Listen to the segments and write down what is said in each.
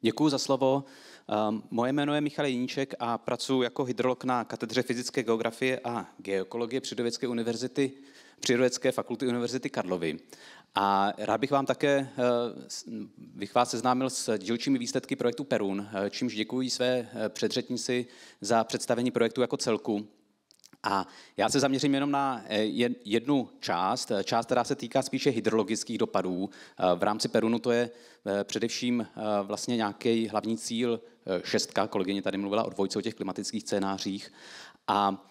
Děkuji za slovo. Ehm, moje jméno je Michal Jiníček a pracuji jako hydrolog na katedře fyzické geografie a geokologie Přírodovědecké univerzity, Přírodovědské fakulty Univerzity Karlovy. A rád bych vám také eh, bych vás seznámil s dílčími výsledky projektu Perun, eh, čímž děkuji své eh, předřetnici za představení projektu jako celku. A já se zaměřím jenom na eh, jednu část, eh, část, která se týká spíše hydrologických dopadů. Eh, v rámci Perunu to je především vlastně nějaký hlavní cíl šestka, kolegyně tady mluvila o dvojce, o těch klimatických scénářích. A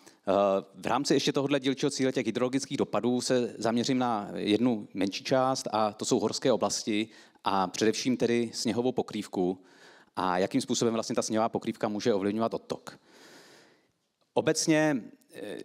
v rámci ještě tohohle dílčího cíle těch hydrologických dopadů se zaměřím na jednu menší část a to jsou horské oblasti a především tedy sněhovou pokrývku a jakým způsobem vlastně ta sněhová pokrývka může ovlivňovat odtok. Obecně Eh,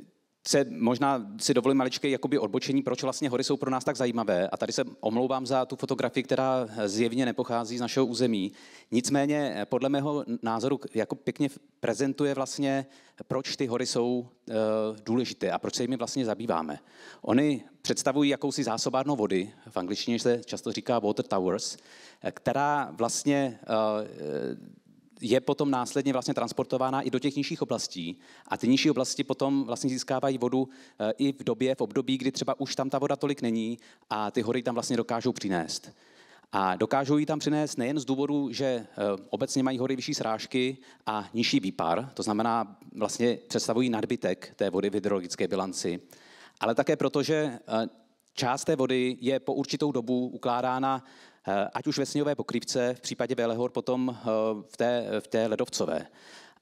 se možná si dovolím maličké jakoby odbočení, proč vlastně hory jsou pro nás tak zajímavé. A tady se omlouvám za tu fotografii, která zjevně nepochází z našeho území. Nicméně, eh, podle mého názoru, jako pěkně prezentuje vlastně, eh, proč ty hory jsou e, důležité a proč se jimi vlastně zabýváme. Oni představují jakousi zásobárnu vody, v angličtině se často říká water towers, která vlastně e, je potom následně vlastně transportována i do těch nižších oblastí. A ty nižší oblasti potom vlastně získávají vodu eh, i v době, v období, kdy třeba už tam ta voda tolik není a ty hory tam vlastně dokážou přinést. A dokážou ji tam přinést nejen z důvodu, že eh, obecně mají hory vyšší srážky a nižší výpar, to znamená vlastně představují nadbytek té vody v hydrologické bilanci, ale také proto, že eh, část té vody je po určitou dobu ukládána Eh, ať už ve sněhové pokrývce, v případě Velehor potom eh, v té, v té ledovcové.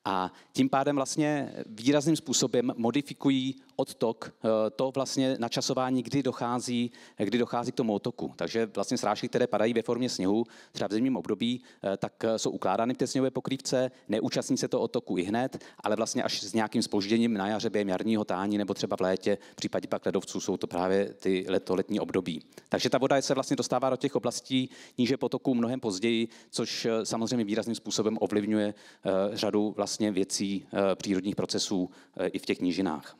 A tím pádem vlastně výrazným způsobem modifikují odtok, eh, to vlastně načasování, kdy dochází, eh, kdy dochází k tomu otoku. Takže vlastně srážky, které padají ve formě sněhu, třeba v zimním období, eh, tak jsou ukládány v té sněhové pokrývce, neúčastní se to otoku i hned, ale vlastně až s nějakým spožděním na jaře během jarního tání nebo třeba v létě, v případě pak ledovců jsou to právě ty letoletní období. Takže ta voda se vlastně dostává do těch oblastí níže potoku mnohem později, což samozřejmě výrazným způsobem ovlivňuje řadu vlastně věcí přírodních procesů i v těch nížinách.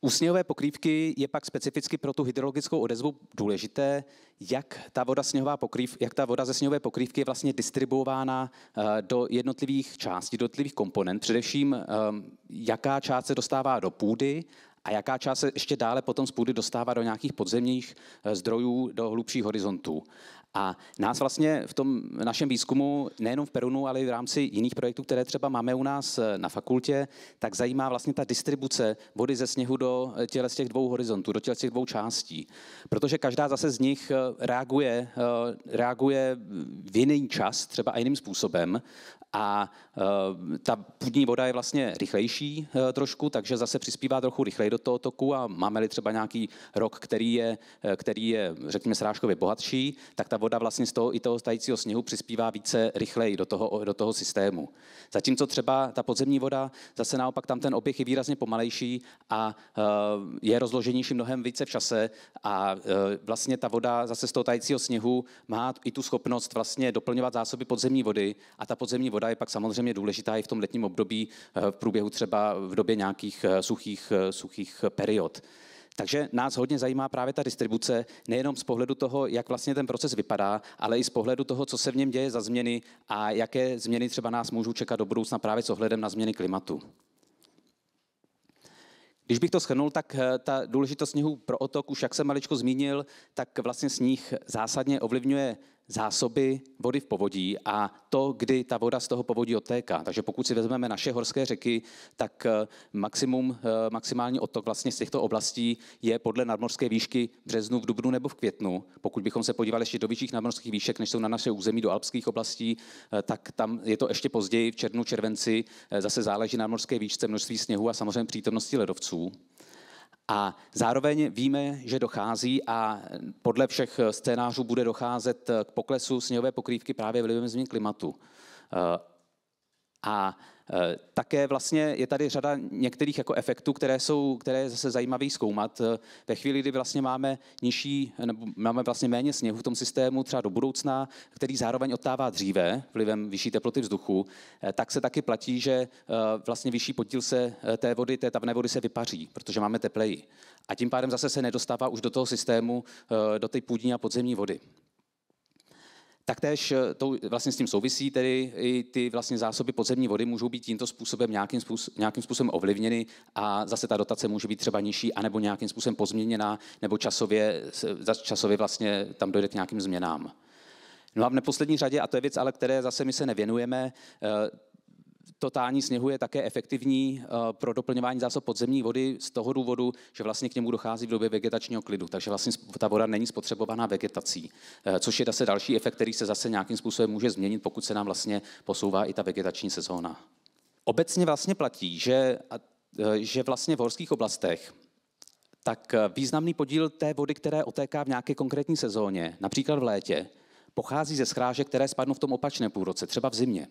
U sněhové pokrývky je pak specificky pro tu hydrologickou odezvu důležité, jak ta voda, sněhová pokrýv, jak ta voda ze sněhové pokrývky je vlastně distribuována eh, do jednotlivých částí, do jednotlivých komponent. Především, eh, jaká část se dostává do půdy a jaká část se ještě dále potom z půdy dostává do nějakých podzemních eh, zdrojů, do hlubších horizontů. A nás vlastně v tom našem výzkumu, nejenom v Perunu, ale i v rámci jiných projektů, které třeba máme u nás eh, na fakultě, tak zajímá vlastně ta distribuce vody ze sněhu do eh, těles těch dvou horizontů, do těles těch dvou částí. Protože každá zase z nich eh, reaguje, reaguje v jiný čas, třeba a jiným způsobem. A ta půdní voda je vlastně rychlejší trošku, takže zase přispívá trochu rychleji do toho toku a máme-li třeba nějaký rok, který je, který je řekněme, srážkově bohatší, tak ta voda vlastně z toho i toho stajícího sněhu přispívá více rychleji do toho, do toho systému. Zatímco třeba ta podzemní voda, zase naopak tam ten oběh je výrazně pomalejší a e, je rozloženější mnohem více v čase a e, vlastně ta voda zase z toho tajícího sněhu má i tu schopnost vlastně doplňovat zásoby podzemní vody a ta podzemní voda je pak samozřejmě důležitá i v tom letním období e, v průběhu třeba v době nějakých suchých, suchých period. Takže nás hodně zajímá právě ta distribuce, nejenom z pohledu toho, jak vlastně ten proces vypadá, ale i z pohledu toho, co se v něm děje za změny a jaké změny třeba nás můžou čekat do budoucna právě s ohledem na změny klimatu. Když bych to shrnul, tak eh, ta důležitost sněhu pro otok, už jak jsem maličko zmínil, tak vlastně sníh zásadně ovlivňuje zásoby vody v povodí a to, kdy ta voda z toho povodí odtéká. Takže pokud si vezmeme naše horské řeky, tak eh, maximum, eh, maximální odtok vlastně z těchto oblastí je podle nadmorské výšky v březnu, v dubnu nebo v květnu. Pokud bychom se podívali ještě do vyšších nadmorských výšek, než jsou na naše území do alpských oblastí, eh, tak tam je to ještě později v červnu, červenci. Zase záleží na nadmorské výšce množství sněhu a samozřejmě přítomnosti ledovců. A zároveň víme, že dochází a podle všech scénářů bude docházet k poklesu sněhové pokrývky právě vlivem změn klimatu. Eh, a Eh, také vlastně je tady řada některých jako efektů, které jsou, které je zase zajímavé zkoumat. Eh, ve chvíli, kdy vlastně máme nižší, nebo máme vlastně méně sněhu v tom systému třeba do budoucna, který zároveň odtává dříve vlivem vyšší teploty vzduchu, eh, tak se taky platí, že vlastně vyšší podíl se té vody, té tavné vody se vypaří, protože máme tepleji. A tím pádem zase se nedostává už do toho systému, do té půdní a podzemní vody. Taktéž eh, to vlastně s tím souvisí, tedy i ty vlastně zásoby podzemní vody můžou být tímto způsobem nějakým, způsobem nějakým způsobem ovlivněny a zase ta dotace může být třeba nižší, anebo nějakým způsobem pozměněná, nebo časově, časově vlastně tam dojde k nějakým změnám. No a v neposlední řadě, a to je věc, ale které zase my se nevěnujeme, eh, totální sněhu je také efektivní eh, pro doplňování zásob podzemní vody z toho důvodu, že vlastně k němu dochází v době vegetačního klidu, takže vlastně ta voda není spotřebovaná vegetací, eh, což je zase další efekt, který se zase nějakým způsobem může změnit, pokud se nám vlastně posouvá i ta vegetační sezóna. Obecně vlastně platí, že, eh, že vlastně v horských oblastech tak významný podíl té vody, které otéká v nějaké konkrétní sezóně, například v létě, pochází ze schrážek, které spadnou v tom opačném půlroce, třeba v zimě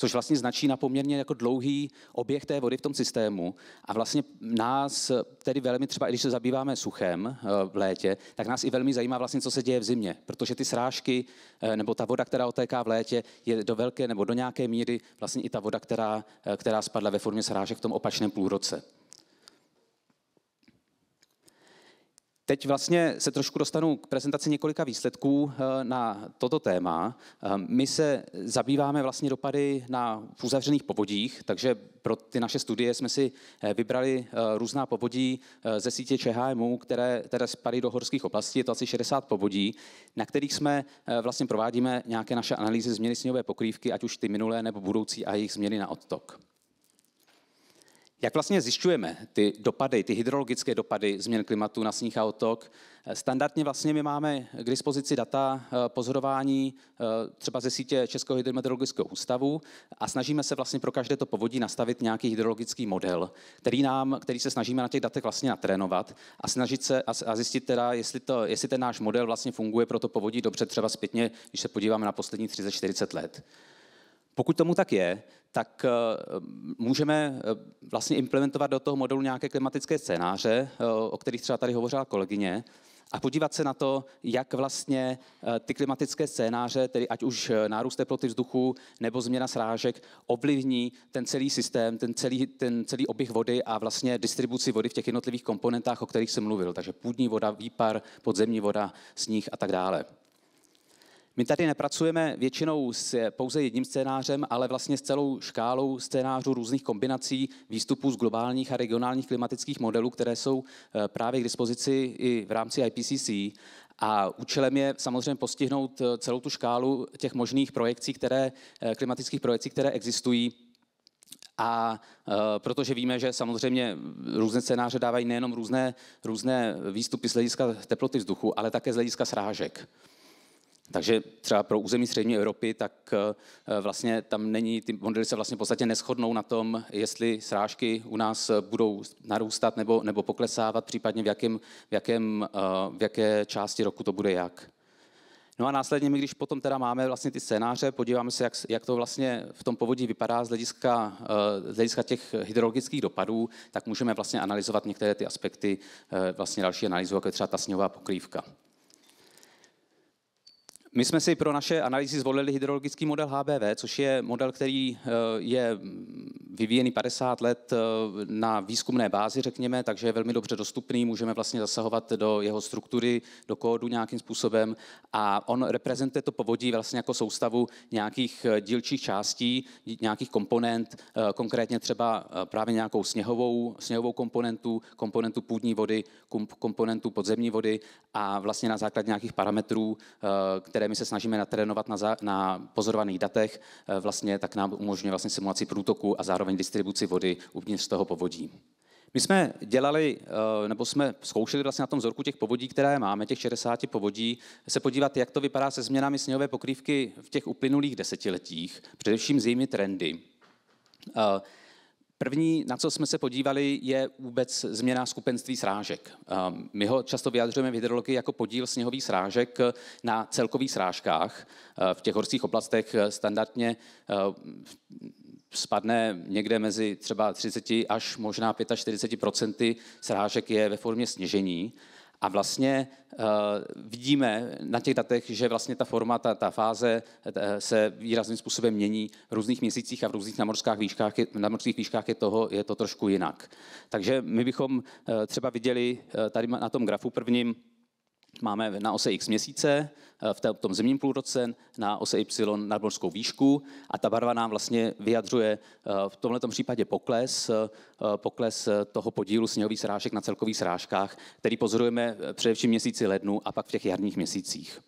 což vlastně značí na poměrně jako dlouhý oběh té vody v tom systému. A vlastně nás tedy velmi, třeba i když se zabýváme suchem eh, v létě, tak nás i velmi zajímá vlastně, co se děje v zimě, protože ty srážky eh, nebo ta voda, která otéká v létě, je do velké nebo do nějaké míry vlastně i ta voda, která, eh, která spadla ve formě srážek v tom opačném půlroce. Teď vlastně se trošku dostanu k prezentaci několika výsledků eh, na toto téma. Eh, my se zabýváme vlastně dopady na uzavřených povodích, takže pro ty naše studie jsme si eh, vybrali různá povodí ze sítě ČHMU, které, teda spadí do horských oblastí, je to asi 60 povodí, na kterých jsme vlastně provádíme nějaké naše analýzy změny sněhové pokrývky, ať už ty minulé nebo budoucí a jejich změny na odtok. Jak vlastně zjišťujeme ty dopady, ty hydrologické dopady změn klimatu na sníh a otok? Standardně vlastně my máme k dispozici data eh, pozorování eh, třeba ze sítě Českého hydrometeorologického ústavu a snažíme se vlastně pro každé to povodí nastavit nějaký hydrologický model, který, nám, který se snažíme na těch datech vlastně natrénovat a snažit se a zjistit teda, jestli, to, jestli ten náš model vlastně funguje pro to povodí dobře třeba zpětně, když se podíváme na poslední 30-40 let. Pokud tomu tak je, tak eh, můžeme eh, vlastně implementovat do toho modelu nějaké klimatické scénáře, eh, o kterých třeba tady hovořila kolegyně, a podívat se na to, jak vlastně ty klimatické scénáře, tedy ať už nárůst teploty vzduchu nebo změna srážek, ovlivní ten celý systém, ten celý, ten celý oběh vody a vlastně distribuci vody v těch jednotlivých komponentách, o kterých jsem mluvil. Takže půdní voda, výpar, podzemní voda, sníh a tak dále. My tady nepracujeme většinou s eh, pouze jedním scénářem, ale vlastně s celou škálou scénářů různých kombinací výstupů z globálních a regionálních klimatických modelů, které jsou eh, právě k dispozici i v rámci IPCC. A účelem je samozřejmě postihnout eh, celou tu škálu těch možných projekcí, které, klimatických projekcí, které existují. A protože víme, že samozřejmě různé scénáře dávají nejenom různé, různé výstupy z hlediska teploty vzduchu, ale také z hlediska srážek. Takže třeba pro území střední Evropy, tak eh, vlastně tam není, ty modely se vlastně v podstatě neschodnou na tom, jestli srážky u nás eh, budou narůstat nebo, nebo poklesávat, případně v, jakém, v, jakém, eh, v jaké části roku to bude jak. No a následně my, když potom teda máme vlastně ty scénáře, podíváme se, jak, jak to vlastně v tom povodí vypadá z hlediska, z hlediska těch hydrologických dopadů, tak můžeme vlastně analyzovat některé ty aspekty vlastně další analýzu, jako je třeba ta sněhová pokrývka. My jsme si pro naše analýzy zvolili hydrologický model HBV, což je model, který eh, je vyvíjený 50 let eh, na výzkumné bázi, řekněme, takže je velmi dobře dostupný, můžeme vlastně zasahovat do jeho struktury, do kódu nějakým způsobem a on reprezentuje to povodí vlastně jako soustavu nějakých eh, dílčích částí, nějakých komponent, konkrétně třeba právě nějakou sněhovou, sněhovou komponentu, komponentu půdní vody, komponentu podzemní vody a vlastně na základě nějakých parametrů, které které my se snažíme natrénovat na, za, na pozorovaných datech, eh, vlastně, tak nám umožňuje vlastně simulaci průtoku a zároveň distribuci vody uvnitř toho povodí. My jsme dělali, eh, nebo jsme zkoušeli vlastně na tom vzorku těch povodí, které máme, těch 60 povodí, se podívat, jak to vypadá se změnami sněhové pokrývky v těch uplynulých desetiletích, především zimní trendy. Eh, První, na co jsme se podívali, je vůbec změna skupenství srážek. Ehm, my ho často vyjadřujeme v hydrologii jako podíl sněhových srážek eh, na celkových srážkách. Eh, v těch horských oblastech eh, standardně spadne někde mezi třeba 30 až možná 45 srážek je ve formě sněžení a vlastně uh, vidíme na těch datech, že vlastně ta forma, ta, ta fáze eh, se výrazným způsobem mění v různých měsících a v různých namorských výškách, je, morských výškách je, toho, je to trošku jinak. Takže my bychom uh, třeba viděli uh, tady na tom grafu prvním, máme na ose X měsíce, eh, v tom zemním půlroce, na ose Y nadmorskou výšku a ta barva nám vlastně vyjadřuje eh, v tomto případě pokles, eh, pokles toho podílu sněhových srážek na celkových srážkách, který pozorujeme především měsíci lednu a pak v těch jarních měsících.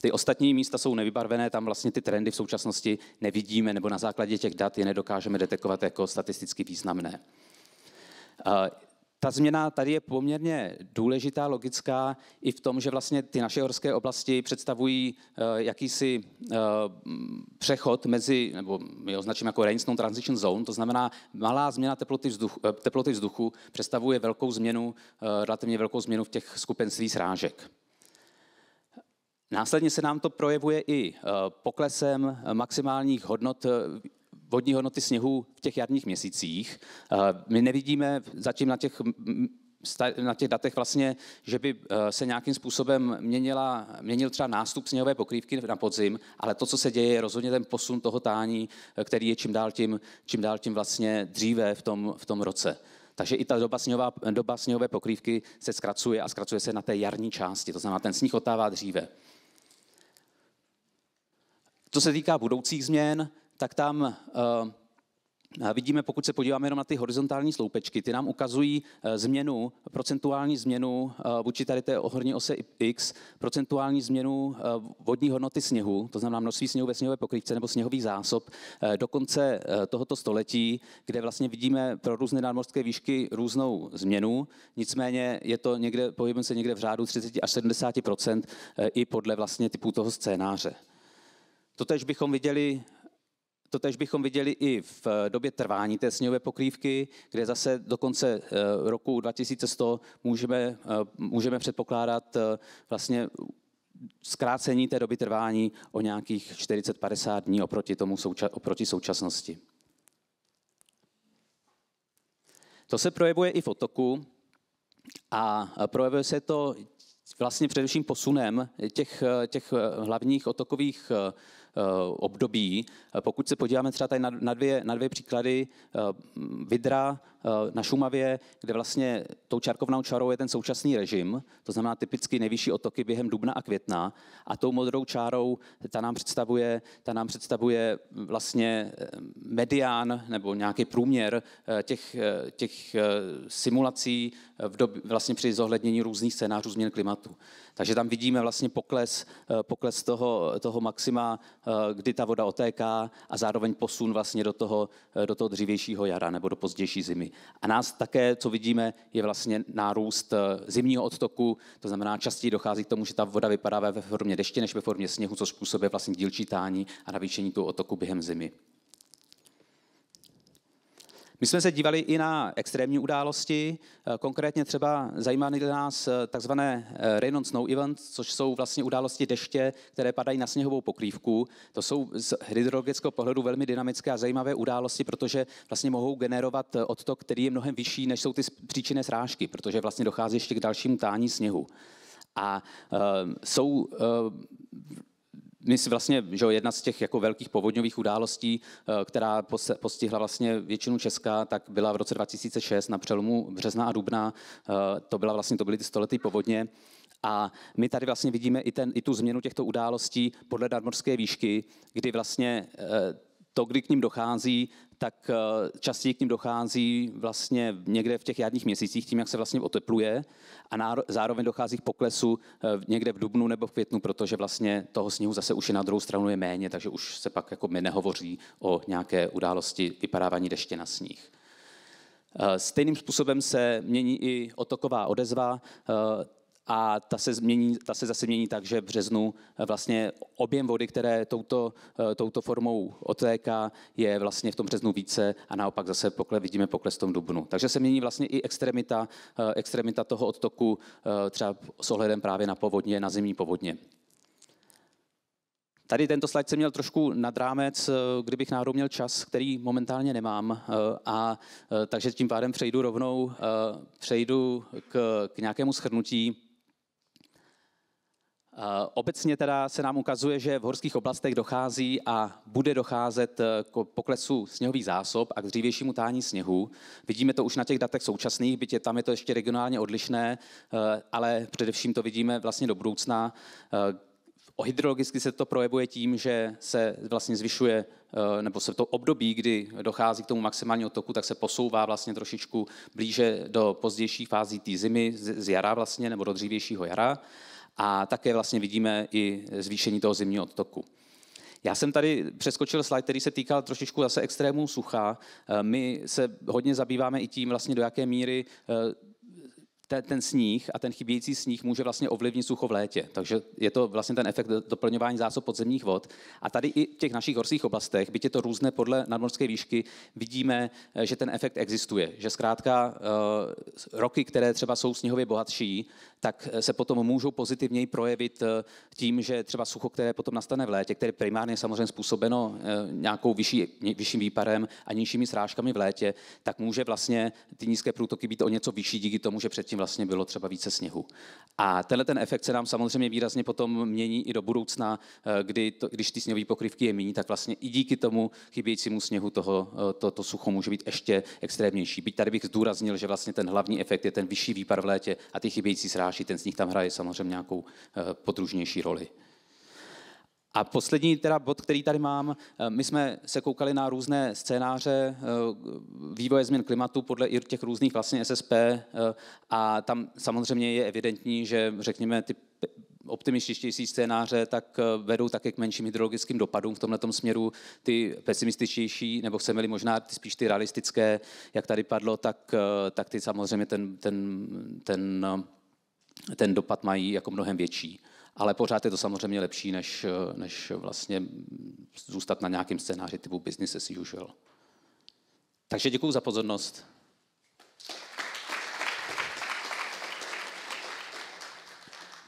Ty ostatní místa jsou nevybarvené, tam vlastně ty trendy v současnosti nevidíme nebo na základě těch dat je nedokážeme detekovat jako statisticky významné ta změna tady je poměrně důležitá, logická i v tom, že vlastně ty naše horské oblasti představují eh, jakýsi eh, přechod mezi, nebo my označíme jako Rainstone Transition Zone, to znamená malá změna teploty vzduchu, eh, teploty vzduchu představuje velkou změnu, relativně velkou změnu v těch skupenství srážek. Následně se nám to projevuje i poklesem maximálních hodnot vodní hodnoty sněhu v těch jarních měsících. Eh, my nevidíme zatím na těch na těch datech vlastně, že by eh, se nějakým způsobem měnila, měnil třeba nástup sněhové pokrývky na podzim, ale to, co se děje, je rozhodně ten posun toho tání, eh, který je čím dál tím, čím dál tím vlastně dříve v tom, v tom roce. Takže i ta doba, sněhová, doba sněhové pokrývky se zkracuje a zkracuje se na té jarní části, to znamená, ten sníh otává dříve. Co se týká budoucích změn, tak tam eh, vidíme, pokud se podíváme jenom na ty horizontální sloupečky, ty nám ukazují eh, změnu, procentuální změnu eh, vůči tady té horní ose X, procentuální změnu vodní hodnoty sněhu, to znamená množství sněhu ve sněhové pokrývce nebo sněhových zásob, do konce tohoto století, kde vlastně vidíme pro různé nadmorské výšky různou změnu, nicméně je to někde, pohybujeme se někde v řádu 30 až 70 i podle vlastně typu toho scénáře. Totež bychom viděli to tež bychom viděli i v eh, době trvání té sněhové pokrývky, kde zase do konce eh, roku 2100 můžeme, eh, můžeme předpokládat vlastně zkrácení té doby trvání o nějakých 40-50 dní oproti, tomu souča- oproti současnosti. To se projevuje i v otoku a projevuje se to vlastně především posunem těch, těch hlavních otokových Eh, období. Eh, pokud se podíváme třeba tady na, dvě, na dvě příklady eh, Vidra na Šumavě, kde vlastně tou čarkovnou čarou je ten současný režim, to znamená typicky nejvyšší otoky během dubna a května a tou modrou čárou ta nám představuje, ta nám představuje vlastně medián nebo nějaký průměr těch, těch simulací v době vlastně při zohlednění různých scénářů změn klimatu. Takže tam vidíme vlastně pokles, eh, pokles toho, toho maxima, eh, kdy ta voda otéká a zároveň posun vlastně do toho, eh, do toho dřívějšího jara nebo do pozdější zimy. A nás také, co vidíme, je vlastně nárůst zimního odtoku, to znamená častěji dochází k tomu, že ta voda vypadá ve formě deště než ve formě sněhu, což způsobuje vlastně dílčí tání a navýšení toho otoku během zimy. My jsme se dívali i na extrémní události, eh, konkrétně třeba zajímaly nás eh, takzvané eh, rain on snow events, což jsou vlastně události deště, které padají na sněhovou pokrývku. To jsou z hydrologického pohledu velmi dynamické a zajímavé události, protože vlastně mohou generovat odtok, který je mnohem vyšší, než jsou ty příčinné srážky, protože vlastně dochází ještě k dalším tání sněhu. A uh, jsou uh, my si vlastně, že jedna z těch jako velkých povodňových událostí, eh, která postihla vlastně většinu Česka, tak byla v roce 2006 na přelomu března a dubna. Eh, to, byla vlastně, to byly ty stoletý povodně. A my tady vlastně vidíme i, ten, i tu změnu těchto událostí podle nadmorské výšky, kdy vlastně eh, to, kdy k ním dochází, tak eh, častěji k ním dochází vlastně někde v těch jarních měsících, tím, jak se vlastně otepluje a zároveň dochází k poklesu eh, někde v dubnu nebo v květnu, protože vlastně toho sněhu zase už je na druhou stranu je méně, takže už se pak jako my nehovoří o nějaké události vypadávání deště na sníh. Eh, stejným způsobem se mění i otoková odezva a ta se, změní, ta se zase mění tak, že v březnu eh, vlastně objem vody, které touto, eh, touto formou otéká, je vlastně v tom březnu více a naopak zase pokle, vidíme pokles v tom dubnu. Takže se mění vlastně i extremita, eh, extremita toho odtoku třeba s ohledem právě na povodně, na zimní povodně. Tady tento slide jsem měl trošku nad rámec, kdybych náhodou měl čas, který momentálně nemám, a takže tím pádem přejdu rovnou přejdu k, k nějakému schrnutí. Eh, obecně teda se nám ukazuje, že v horských oblastech dochází a bude docházet eh, k poklesu sněhových zásob a k dřívějšímu tání sněhu. Vidíme to už na těch datech současných, bytě tam je to ještě regionálně odlišné, eh, ale především to vidíme vlastně do budoucna. O hydrologicky se to projevuje tím, že se vlastně zvyšuje, nebo se to období, kdy dochází k tomu maximálnímu toku, tak se posouvá vlastně trošičku blíže do pozdější fází té zimy, z jara vlastně, nebo do dřívějšího jara a také vlastně vidíme i zvýšení toho zimního odtoku. Já jsem tady přeskočil slide, který se týkal trošičku zase extrému sucha. Eh, my se hodně zabýváme i tím, vlastně do jaké míry eh, ten, ten sníh a ten chybějící sníh může vlastně ovlivnit sucho v létě. Takže je to vlastně ten efekt doplňování zásob podzemních vod. A tady i v těch našich horských oblastech, byť je to různé podle nadmorské výšky, vidíme, eh, že ten efekt existuje. Že zkrátka eh, roky, které třeba jsou sněhově bohatší, tak eh, se potom můžou pozitivněji projevit tím, že třeba sucho, které potom nastane v létě, které primárně samozřejmě způsobeno nějakou vyšší, vyšším výparem a nižšími srážkami v létě, tak může vlastně ty nízké průtoky být o něco vyšší díky tomu, že předtím vlastně bylo třeba více sněhu. A tenhle ten efekt se nám samozřejmě výrazně potom mění i do budoucna, eh, kdy to, když ty sněhové pokrývky je méně, tak vlastně i díky tomu chybějícímu sněhu toho, eh, to, to sucho může být ještě extrémnější. Byť tady bych zdůraznil, že vlastně ten hlavní efekt je ten vyšší výpar v létě a ty chybějící srážky, ten sníh tam hraje samozřejmě nějakou eh, podružnější roli. A poslední teda bod, který tady mám, eh, my jsme se koukali na různé scénáře eh, vývoje změn klimatu podle i těch různých vlastně SSP eh, a tam samozřejmě je evidentní, že řekněme ty optimističtější scénáře, tak vedou také k menším hydrologickým dopadům v tomto směru. Ty pesimističtější, nebo chceme-li možná ty spíš ty realistické, jak tady padlo, tak, tak ty samozřejmě ten, ten, ten ten dopad mají jako mnohem větší. Ale pořád je to samozřejmě lepší, než, než vlastně zůstat na nějakém scénáři typu business as usual. Takže děkuji za pozornost.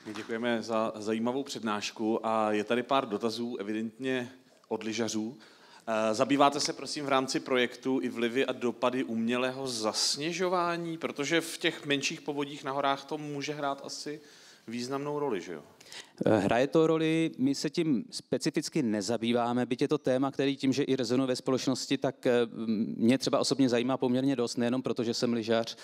My děkujeme za zajímavou přednášku a je tady pár dotazů evidentně od lyžařů. Eh, zabýváte se prosím v rámci projektu i vlivy a dopady umělého zasněžování, protože v těch menších povodích na horách to může hrát asi významnou roli, že jo? Eh, hraje to roli, my se tím specificky nezabýváme, byť je to téma, který tím, že i rezonuje ve společnosti, tak eh, mě třeba osobně zajímá poměrně dost, nejenom protože jsem lyžař,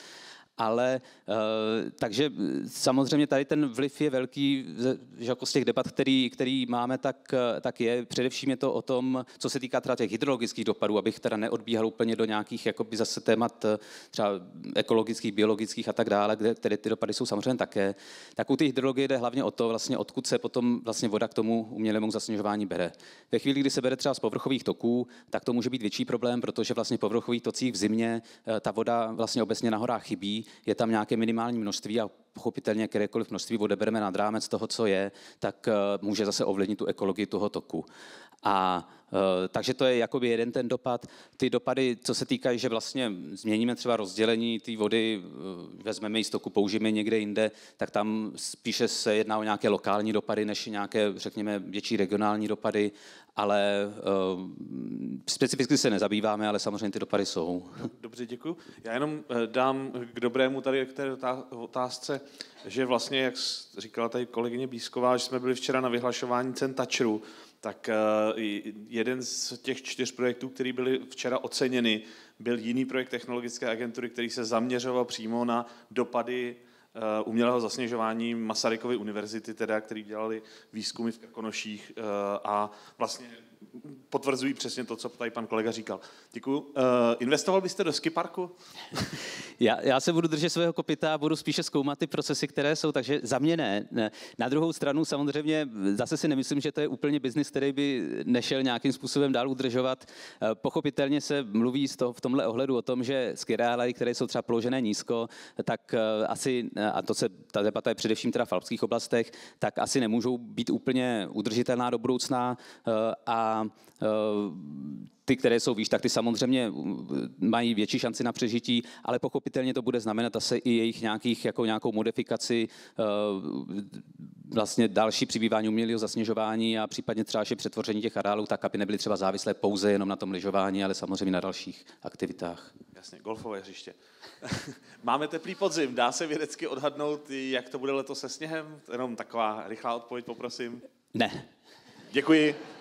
ale eh, takže eh, samozřejmě tady ten vliv je velký, že jako z těch debat, který, který máme, tak, eh, tak je. Především je to o tom, co se týká teda těch hydrologických dopadů, abych teda neodbíhal úplně do nějakých jakoby zase témat třeba ekologických, biologických a tak dále, kde tedy ty dopady jsou samozřejmě také. Tak u té hydrologie jde hlavně o to, vlastně odkud se potom vlastně voda k tomu umělému zasněžování bere. Ve chvíli, kdy se bere třeba z povrchových toků, tak to může být větší problém, protože vlastně v povrchových tocích v zimě ta voda vlastně obecně na horách chybí je tam nějaké minimální množství a pochopitelně kterékoliv množství odebereme nad rámec toho, co je, tak eh, může zase ovlivnit tu ekologii toho toku. A eh, takže to je jakoby jeden ten dopad. Ty dopady, co se týkají, že vlastně změníme třeba rozdělení té vody, eh, vezmeme ji stoku, použijeme někde jinde, tak tam spíše se jedná o nějaké lokální dopady, než nějaké, řekněme, větší regionální dopady, ale uh, specificky se nezabýváme, ale samozřejmě ty dopady jsou. Dobře, děkuji. Já jenom dám k dobrému tady k té otázce, že vlastně, jak říkala tady kolegyně Bísková, že jsme byli včera na vyhlašování cen Tačru, tak eh, jeden z těch čtyř projektů, který byly včera oceněny, byl jiný projekt technologické agentury, který se zaměřoval přímo na dopady eh, umělého zasněžování Masarykovy univerzity, teda, který dělali výzkumy v Krkonoších eh, a vlastně potvrzují přesně to, co tady pan kolega říkal. Děkuji. Uh, eh, investoval byste do skiparku? já, já se budu držet svého kopita a budu spíše zkoumat ty procesy, které jsou, takže za mě ne. ne. Na druhou stranu samozřejmě zase si nemyslím, že to je úplně biznis, který by nešel nějakým způsobem dál udržovat. Eh, pochopitelně se mluví z toho, v tomhle ohledu o tom, že skirály, které jsou třeba položené nízko, tak eh, asi, a to se, ta debata je především teda v alpských oblastech, tak asi nemůžou být úplně udržitelná do budoucna a Eh, ty, které jsou výš, tak ty samozřejmě eh, mají větší šanci na přežití, ale pochopitelně to bude znamenat asi i jejich nějakých, jako nějakou modifikaci, eh, vlastně další přibývání umělého zasněžování a případně třeba ještě přetvoření těch areálů tak, aby nebyly třeba závislé pouze jenom na tom lyžování, ale samozřejmě na dalších aktivitách. Jasně, golfové hřiště. Máme teplý podzim, dá se vědecky odhadnout, jak to bude letos se sněhem? Jenom taková rychlá odpověď poprosím. Ne. Děkuji.